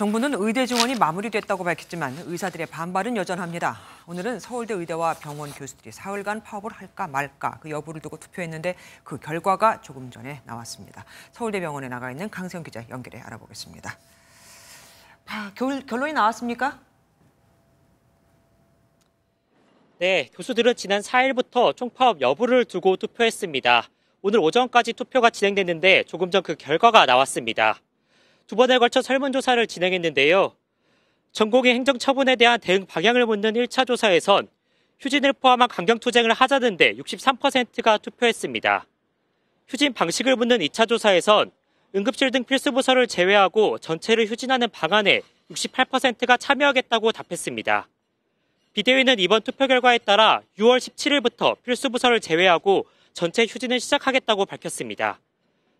정부는 의대 증원이 마무리됐다고 밝혔지만 의사들의 반발은 여전합니다. 오늘은 서울대 의대와 병원 교수들이 사흘간 파업을 할까 말까 그 여부를 두고 투표했는데 그 결과가 조금 전에 나왔습니다. 서울대 병원에 나가 있는 강세영 기자 연결해 알아보겠습니다. 아, 결, 결론이 나왔습니까? 네, 교수들은 지난 4일부터 총파업 여부를 두고 투표했습니다. 오늘 오전까지 투표가 진행됐는데 조금 전 그 결과가 나왔습니다. 두 번에 걸쳐 설문조사를 진행했는데요. 전공의 행정처분에 대한 대응 방향을 묻는 1차 조사에선 휴진을 포함한 강경투쟁을 하자는데 63%가 투표했습니다. 휴진 방식을 묻는 2차 조사에선 응급실 등 필수 부서를 제외하고 전체를 휴진하는 방안에 68%가 참여하겠다고 답했습니다. 비대위는 이번 투표 결과에 따라 6월 17일부터 필수 부서를 제외하고 전체 휴진을 시작하겠다고 밝혔습니다.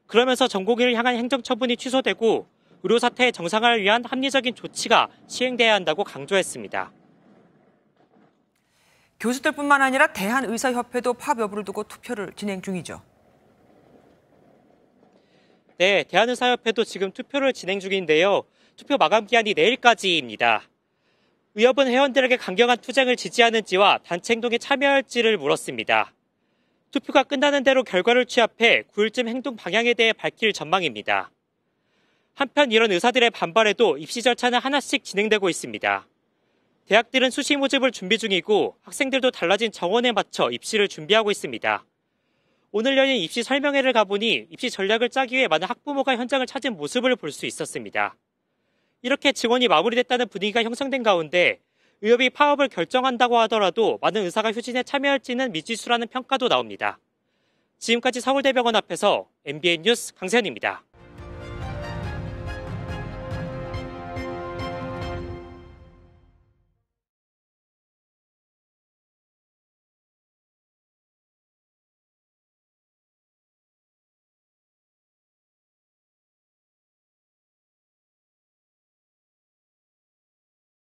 그러면서 전공의를 향한 행정처분이 취소되고 의료 사태의 정상화를 위한 합리적인 조치가 시행돼야 한다고 강조했습니다. 교수들뿐만 아니라 대한의사협회도 파업 여부를 두고 투표를 진행 중이죠. 네, 대한의사협회도 지금 투표를 진행 중인데요. 투표 마감 기한이 내일까지입니다. 의협은 회원들에게 강경한 투쟁을 지지하는지와 단체 행동에 참여할지를 물었습니다. 투표가 끝나는 대로 결과를 취합해 9일쯤 행동 방향에 대해 밝힐 전망입니다. 한편 이런 의사들의 반발에도 입시 절차는 하나씩 진행되고 있습니다. 대학들은 수시 모집을 준비 중이고 학생들도 달라진 정원에 맞춰 입시를 준비하고 있습니다. 오늘 열린 입시 설명회를 가보니 입시 전략을 짜기 위해 많은 학부모가 현장을 찾은 모습을 볼 수 있었습니다. 이렇게 지원이 마무리됐다는 분위기가 형성된 가운데 의협이 파업을 결정한다고 하더라도 많은 의사가 휴진에 참여할지는 미지수라는 평가도 나옵니다. 지금까지 서울대병원 앞에서 MBN 뉴스 강세현입니다.